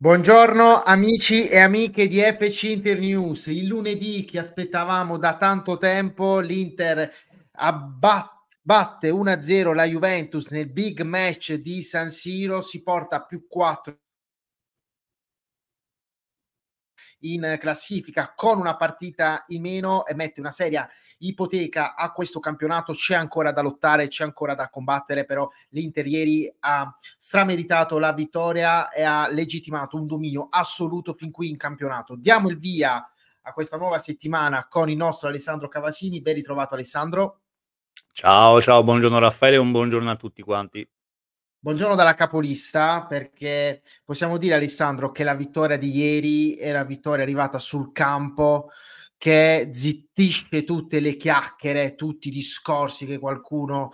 Buongiorno amici e amiche di FC Inter News. Il lunedì che aspettavamo da tanto tempo, l'Inter batte 1-0 la Juventus nel big match di San Siro, si porta a più 4 in classifica con una partita in meno e mette una seria ipoteca a questo campionato, c'è ancora da lottare, c'è ancora da combattere, però l'Inter ieri ha strameritato la vittoria e ha legittimato un dominio assoluto fin qui in campionato. Diamo il via a questa nuova settimana con il nostro Alessandro Cavasini, ben ritrovato Alessandro. Ciao, ciao, buongiorno Raffaele e un buongiorno a tutti quanti. Buongiorno dalla capolista, perché possiamo dire Alessandro che la vittoria di ieri era vittoria arrivata sul campo, che zittisce tutte le chiacchiere, tutti i discorsi che qualcuno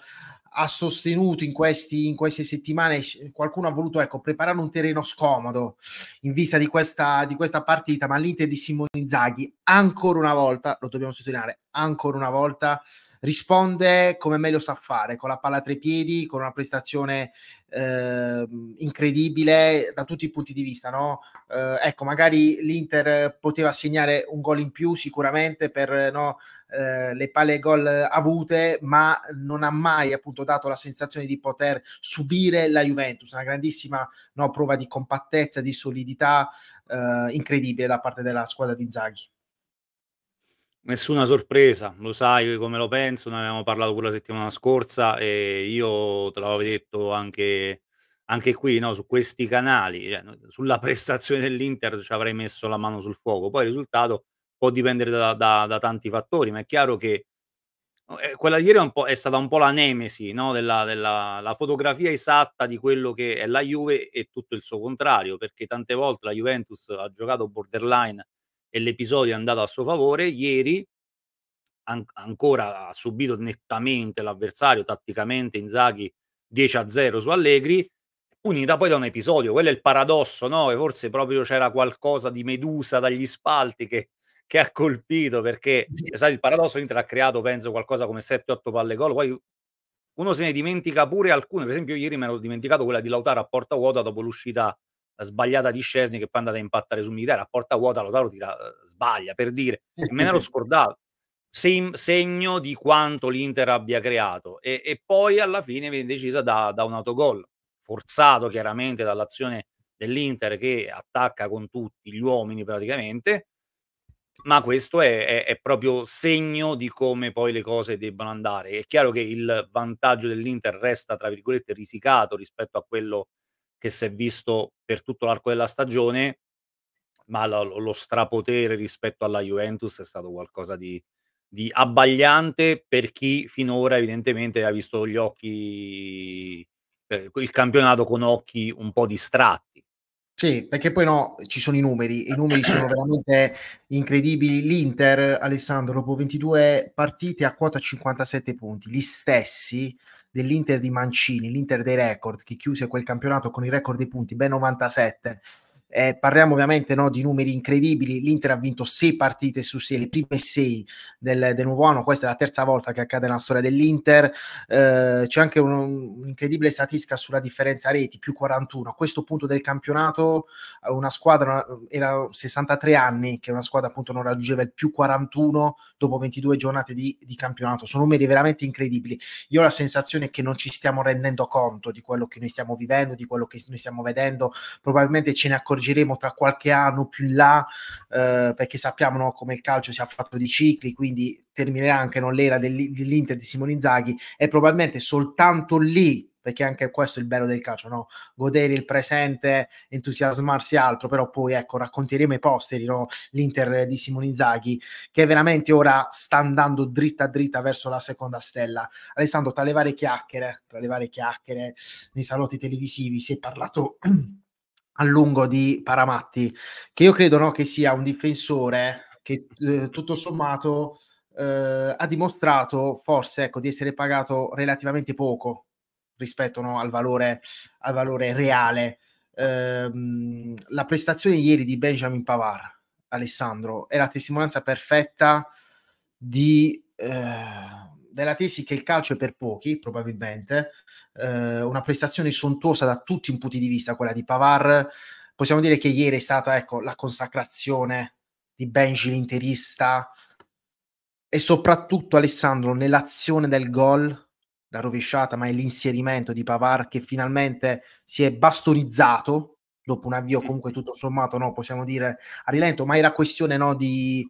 ha sostenuto in, questi, in queste settimane, qualcuno ha voluto ecco, preparare un terreno scomodo in vista di questa, di questa partita, ma l'Inter di Simone Zaghi, ancora una volta, lo dobbiamo sottolineare, ancora una volta risponde come meglio sa fare, con la palla tra i piedi, con una prestazione eh, incredibile da tutti i punti di vista. No? Eh, ecco, magari l'Inter poteva segnare un gol in più sicuramente per no, eh, le palle gol avute, ma non ha mai appunto dato la sensazione di poter subire la Juventus, una grandissima no, prova di compattezza, di solidità eh, incredibile da parte della squadra di Zaghi. Nessuna sorpresa, lo sai come lo penso, ne avevamo parlato pure la settimana scorsa e io te l'avevo detto anche, anche qui, no, su questi canali, cioè, sulla prestazione dell'Inter ci avrei messo la mano sul fuoco. Poi il risultato può dipendere da, da, da tanti fattori, ma è chiaro che eh, quella di ieri è, è, stata un po' la nemesi no? della, della la fotografia esatta di quello che è la Juve e tutto il suo contrario, perché tante volte la Juventus ha giocato borderline e l'episodio è andato a suo favore. Ieri an- ancora ha subito nettamente l'avversario, tatticamente Inzaghi 10 a 0 su Allegri, punita poi da un episodio. Quello è il paradosso, no? E forse proprio c'era qualcosa di medusa dagli spalti che, che ha colpito perché eh, sai, il paradosso l'Inter ha creato, penso, qualcosa come 7-8 palle gol. Poi uno se ne dimentica pure alcune. Per esempio, ieri me l'ho dimenticato quella di Lautaro a porta vuota dopo l'uscita sbagliata di Scesni che poi è andata a impattare su Militare a porta vuota Lautaro tira, eh, sbaglia per dire sì, me ne ero scordato se, segno di quanto l'Inter abbia creato e, e poi alla fine viene decisa da, da, un autogol forzato chiaramente dall'azione dell'Inter che attacca con tutti gli uomini praticamente ma questo è, è, è proprio segno di come poi le cose debbano andare è chiaro che il vantaggio dell'Inter resta tra virgolette risicato rispetto a quello che si è visto per tutto l'arco della stagione, ma lo, lo strapotere rispetto alla Juventus è stato qualcosa di, di abbagliante per chi finora evidentemente ha visto gli occhi, eh, il campionato con occhi un po' distratti. Sì, perché poi no, ci sono i numeri, i eh. numeri sono veramente incredibili. L'Inter, Alessandro, dopo 22 partite a quota 57 punti, gli stessi dell'Inter di Mancini, l'Inter dei record, che chiuse quel campionato con il record dei punti, ben 97, eh, parliamo ovviamente no, di numeri incredibili. L'Inter ha vinto sei partite su sei, le prime sei del, del, nuovo anno. Questa è la terza volta che accade nella storia dell'Inter. Eh, c'è anche un, un'incredibile statistica sulla differenza reti, più 41. A questo punto del campionato, eh, una squadra eh, era 63 anni che una squadra appunto non raggiungeva il più 41 dopo 22 giornate di, di campionato. Sono numeri veramente incredibili. Io ho la sensazione che non ci stiamo rendendo conto di quello che noi stiamo vivendo, di quello che noi stiamo vedendo. Probabilmente ce ne accorgiamo rivolgeremo tra qualche anno più in là, eh, perché sappiamo no, come il calcio si è fatto di cicli, quindi terminerà anche no, l'era dell'Inter di Simone Inzaghi e probabilmente soltanto lì perché anche questo è il bello del calcio, no? godere il presente, entusiasmarsi altro, però poi ecco, racconteremo i posteri no? l'Inter di Simone Inzaghi che veramente ora sta andando dritta dritta verso la seconda stella. Alessandro, tra le varie chiacchiere, tra le varie chiacchiere nei salotti televisivi si è parlato a lungo di Paramatti, che io credo no, che sia un difensore che eh, tutto sommato eh, ha dimostrato forse ecco, di essere pagato relativamente poco rispetto no, al, valore, al, valore, reale. Eh, la prestazione ieri di Benjamin Pavar, Alessandro, è la testimonianza perfetta di, eh, della tesi che il calcio è per pochi, probabilmente, eh, una prestazione sontuosa da tutti i punti di vista, quella di Pavar. Possiamo dire che ieri è stata ecco, la consacrazione di Benji l'interista e soprattutto Alessandro nell'azione del gol, la rovesciata, ma è l'inserimento di Pavar che finalmente si è bastonizzato dopo un avvio comunque tutto sommato, no, possiamo dire a rilento, ma era questione no, di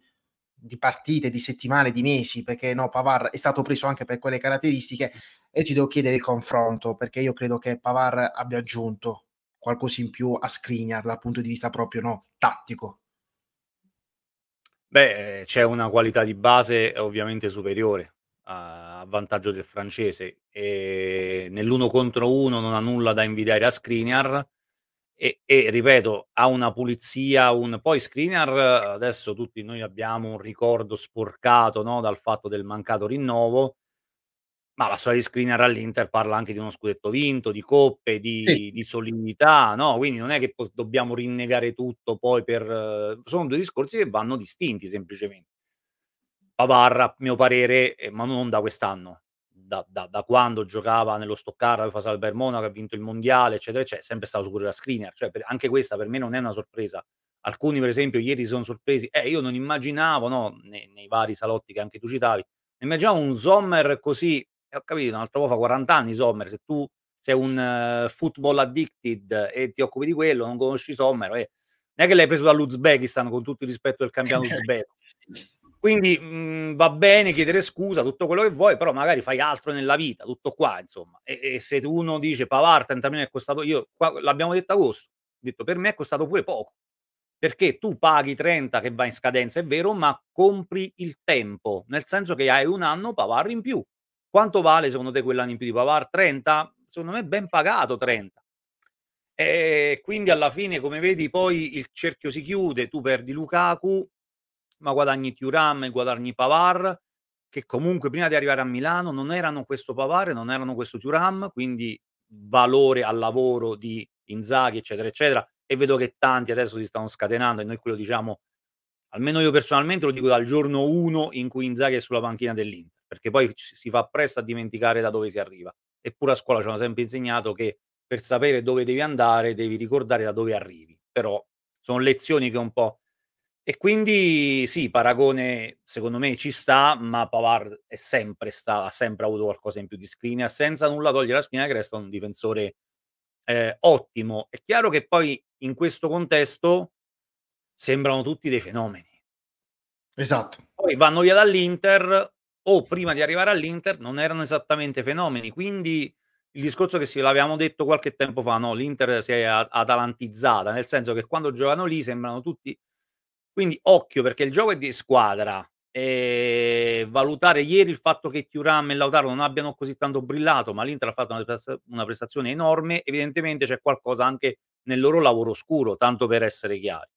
di partite, di settimane, di mesi, perché no, Pavar è stato preso anche per quelle caratteristiche e ti devo chiedere il confronto, perché io credo che Pavar abbia aggiunto qualcosa in più a Skriniar dal punto di vista proprio no, tattico. Beh, c'è una qualità di base ovviamente superiore a vantaggio del francese e nell'uno contro uno non ha nulla da invidiare a Skriniar e, e, ripeto, ha una pulizia, un... poi Screener, adesso tutti noi abbiamo un ricordo sporcato no, dal fatto del mancato rinnovo, ma la storia di Screener all'Inter parla anche di uno scudetto vinto, di coppe, di, sì. di solidità, no? quindi non è che dobbiamo rinnegare tutto poi per... Eh, sono due discorsi che vanno distinti semplicemente. Pavarra, a mio parere, eh, ma non da quest'anno, da, da, da, quando giocava nello Stoccarda, aveva passato al Monaco, ha vinto il Mondiale, eccetera, eccetera, è sempre stato sicuro la screener. Cioè, per, anche questa per me non è una sorpresa. Alcuni, per esempio, ieri sono sorpresi. Eh, io non immaginavo, no, nei, nei vari salotti che anche tu citavi, non immaginavo un Sommer così, eh, ho capito, un'altra volta fa 40 anni Sommer, se tu sei un uh, football addicted e ti occupi di quello, non conosci Sommer, eh, non è che l'hai preso dall'Uzbekistan con tutto il rispetto del campionato uzbeko. Quindi mh, mhmm, va bene chiedere scusa, tutto quello che vuoi, però magari fai altro nella vita, tutto qua, insomma. E, e se uno dice Pavar 30 milioni è costato, io qua, l'abbiamo detto agosto detto per me è costato pure poco, perché tu paghi 30 che va in scadenza, è vero, ma compri il tempo, nel senso che hai un anno Pavar in più. Quanto vale secondo te quell'anno in più di Pavar? 30? Secondo me è ben pagato 30. E quindi alla fine, come vedi, poi il cerchio si chiude, tu perdi Lukaku, ma guadagni Thuram e guadagni Pavar, che comunque prima di arrivare a Milano non erano questo Pavar, e non erano questo Thuram, quindi valore al lavoro di Inzaghi, eccetera, eccetera. E vedo che tanti adesso si stanno scatenando e noi quello diciamo, almeno io personalmente lo dico dal giorno 1 in cui Inzaghi è sulla panchina dell'Inter, perché poi si fa presto a dimenticare da dove si arriva. Eppure a scuola ci hanno sempre insegnato che per sapere dove devi andare devi ricordare da dove arrivi. Però sono lezioni che un po' E quindi sì, paragone secondo me ci sta, ma Pavard è sempre sta, ha sempre avuto qualcosa in più di Skriniar, senza nulla togliere la Skriniar che resta un difensore eh, ottimo. È chiaro che poi in questo contesto sembrano tutti dei fenomeni. Esatto. Poi vanno via dall'Inter o prima di arrivare all'Inter non erano esattamente fenomeni, quindi il discorso che sì, l'avevamo detto qualche tempo fa, no? l'Inter si è atalantizzata, nel senso che quando giocano lì sembrano tutti quindi occhio perché il gioco è di squadra. E valutare ieri il fatto che Thuram e Lautaro non abbiano così tanto brillato, ma l'Inter ha fatto una prestazione enorme, evidentemente c'è qualcosa anche nel loro lavoro scuro, tanto per essere chiari.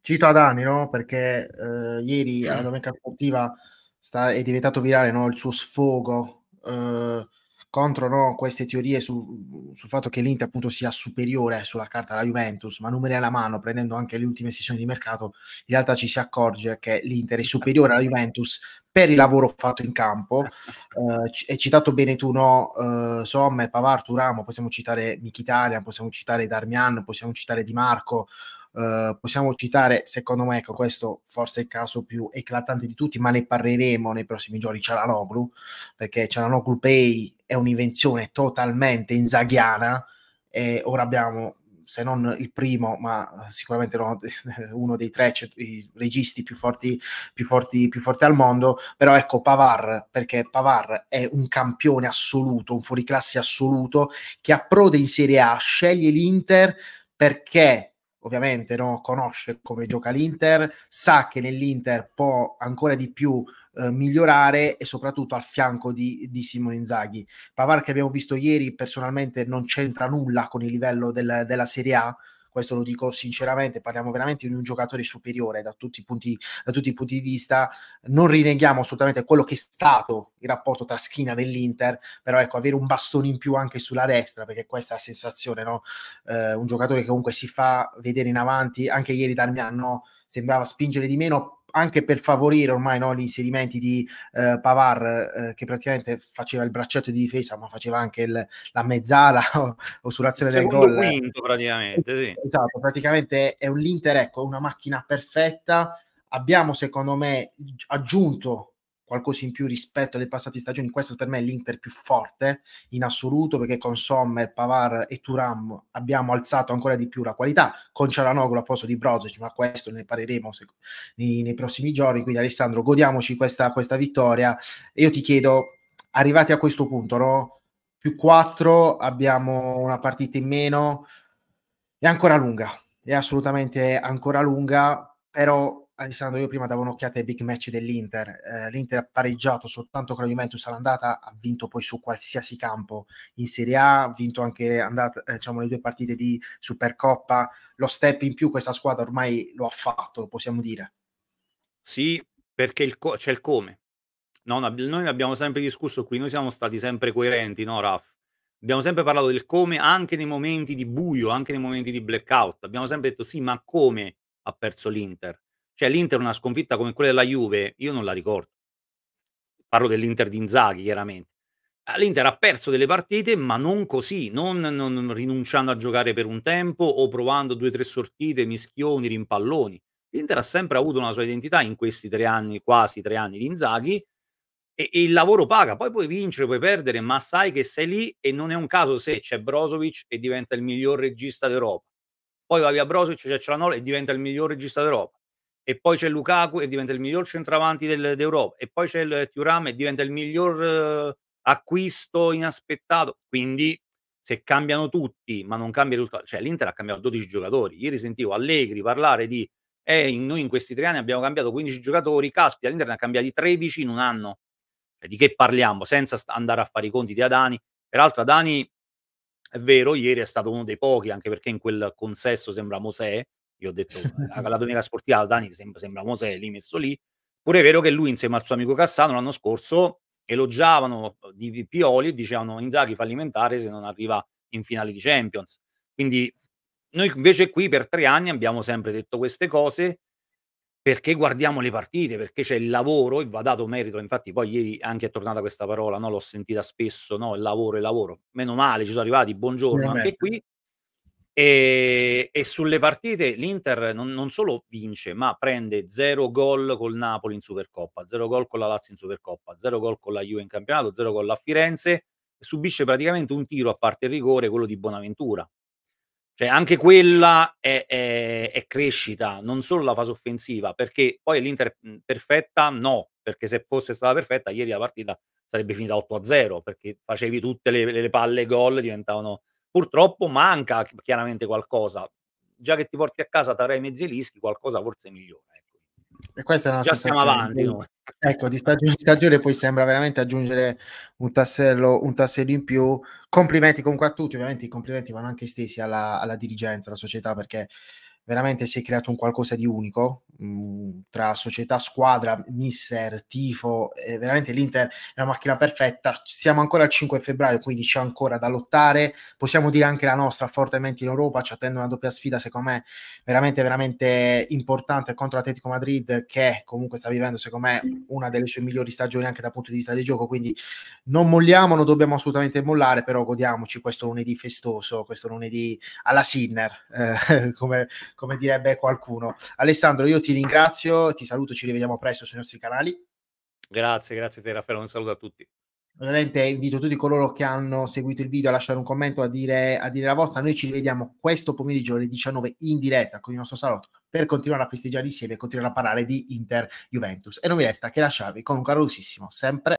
Cito Adani, no? Perché eh, ieri alla domenica sportiva sta, è diventato virale no? il suo sfogo eh, contro no, queste teorie su, sul fatto che l'Inter appunto sia superiore eh, sulla carta alla Juventus, ma numeri alla mano, prendendo anche le ultime sessioni di mercato, in realtà ci si accorge che l'Inter è esatto. superiore alla Juventus per il lavoro fatto in campo. Eh, c- hai citato bene tu, no? Eh, Somme, Pavar, Turamo, possiamo citare Michitalia, possiamo citare Darmian, possiamo citare Di Marco, Ehm, possiamo citare, secondo me, ecco, questo forse è il caso più eclatante di tutti, ma ne parleremo nei prossimi giorni, Cialanoglu, perché Cialanoglu Pay è un'invenzione totalmente inzaghiana e ora abbiamo se non il primo, ma sicuramente uno dei tre cioè, registi più forti, più, forti, più forti al mondo. Però ecco Pavar, perché Pavar è un campione assoluto, un fuoriclasse assoluto, che approda in Serie A, sceglie l'Inter perché ovviamente no, conosce come gioca l'Inter, sa che nell'Inter può ancora di più eh, migliorare e soprattutto al fianco di, di Simone Inzaghi. Pavar che abbiamo visto ieri personalmente non c'entra nulla con il livello del, della Serie A, questo lo dico sinceramente, parliamo veramente di un giocatore superiore da tutti i punti, da tutti i punti di vista, non rinneghiamo assolutamente quello che è stato il rapporto tra Schina e dell'Inter, però ecco, avere un bastone in più anche sulla destra, perché questa è la sensazione, no? Eh, un giocatore che comunque si fa vedere in avanti, anche ieri Darmian no? sembrava spingere di meno, anche per favorire ormai no, gli inserimenti di eh, Pavar eh, che praticamente faceva il braccetto di difesa ma faceva anche il, la mezzala o, o sull'azione del gol quinto praticamente sì. esatto praticamente è un l'Inter ecco una macchina perfetta abbiamo secondo me aggiunto qualcosa in più rispetto alle passate stagioni. Questa per me è l'Inter più forte in assoluto perché con Sommer, Pavar e Turam abbiamo alzato ancora di più la qualità. Con Cialanoglu a posto di Brozovic, ma questo ne parleremo se, nei, nei, prossimi giorni. Quindi Alessandro, godiamoci questa, questa vittoria. E io ti chiedo, arrivati a questo punto, no? più 4, abbiamo una partita in meno, è ancora lunga, è assolutamente ancora lunga, però Alessandro, io prima davo un'occhiata ai big match dell'Inter. Eh, L'Inter ha pareggiato soltanto con la Juventus all'andata, ha vinto poi su qualsiasi campo. In Serie A ha vinto anche andata, eh, diciamo, le due partite di Supercoppa. Lo step in più questa squadra ormai lo ha fatto, lo possiamo dire. Sì, perché il co- c'è il come. No, noi abbiamo sempre discusso qui, noi siamo stati sempre coerenti, no Raf? Abbiamo sempre parlato del come anche nei momenti di buio, anche nei momenti di blackout. Abbiamo sempre detto sì, ma come ha perso l'Inter? Cioè l'Inter una sconfitta come quella della Juve, io non la ricordo. Parlo dell'Inter di Inzaghi, chiaramente. Ah, L'Inter ha perso delle partite, ma non così, non, non rinunciando a giocare per un tempo o provando due o tre sortite, mischioni, rimpalloni. L'Inter ha sempre avuto una sua identità in questi tre anni, quasi tre anni di Inzaghi, e, e, il lavoro paga. Poi puoi vincere, puoi perdere, ma sai che sei lì e non è un caso se c'è Brozovic e diventa il miglior regista d'Europa. Poi va via Brozovic, c'è Cialanolo e diventa il miglior regista d'Europa e poi c'è Lukaku e diventa il miglior centravanti del, d'Europa, e poi c'è il Thuram e diventa il miglior eh, acquisto inaspettato. Quindi se cambiano tutti, ma non cambia il risultato, cioè l'Inter ha cambiato 12 giocatori. Ieri sentivo Allegri parlare di eh, in, noi in questi tre anni abbiamo cambiato 15 giocatori, caspita, l'Inter ne ha cambiati 13 in un anno. Cioè, di che parliamo? Senza andare a fare i conti di Adani. Peraltro Adani, è vero, ieri è stato uno dei pochi, anche perché in quel consesso sembra Mosè, io ho detto, alla eh, domenica sportiva Dani sembra, sembra lì messo lì. Pure è vero che lui insieme al suo amico Cassano l'anno scorso elogiavano eh, di Pioli e dicevano Inzaghi fallimentare se non arriva in finale di Champions. Quindi noi invece qui per tre anni abbiamo sempre detto queste cose perché guardiamo le partite, perché c'è il lavoro e va dato merito. Infatti poi ieri anche è tornata questa parola, no? l'ho sentita spesso, no? il lavoro, il lavoro. Meno male, ci sono arrivati, buongiorno. Anche qui e, ehm, e, sulle partite l'Inter non, non, solo vince, ma prende 0 gol col Napoli in Supercoppa, 0 gol con la Lazio in Supercoppa, 0 gol con la Juve in campionato, 0 gol a Firenze. Subisce praticamente un tiro a parte il rigore, quello di Bonaventura. Cioè, anche quella è, è, è crescita, non solo la fase offensiva, perché poi l'Inter mhmm, perfetta no, perché se fosse stata perfetta, ieri la partita sarebbe finita 8-0, perché facevi tutte le, le palle gol, diventavano Purtroppo manca chiaramente qualcosa. Già che ti porti a casa tra i mezzi rischi, qualcosa forse migliore. Ecco. E questa è una Già siamo avanti. No? Ecco, di stagione in stagione poi sembra veramente aggiungere un tassello, un tassello in più. Complimenti comunque a tutti, ovviamente i complimenti vanno anche stesi alla, alla dirigenza, alla società, perché veramente si è creato un qualcosa di unico mh, mm, tra società, squadra, mister, tifo, eh, veramente l'Inter è una macchina perfetta, siamo ancora al 5 febbraio, quindi c'è ancora da lottare, possiamo dire anche la nostra fortemente in Europa, ci attende una doppia sfida secondo me veramente veramente importante contro l'Atletico Madrid che comunque sta vivendo secondo me una delle sue migliori stagioni anche dal punto di vista del gioco, quindi non molliamo, non dobbiamo assolutamente mollare, però godiamoci questo lunedì festoso, questo lunedì alla Sinner, eh, come come direbbe qualcuno. Alessandro, io ti ringrazio, ti saluto, ci rivediamo presto sui nostri canali. Grazie, grazie a te Raffaele, un saluto a tutti. Ovviamente invito tutti coloro che hanno seguito il video a lasciare un commento, a dire, a dire la vostra. Noi ci rivediamo questo pomeriggio alle 19 in diretta con il nostro salotto per continuare a festeggiare insieme e continuare a parlare di Inter Juventus. E non mi resta che lasciarvi con un carosissimo sempre.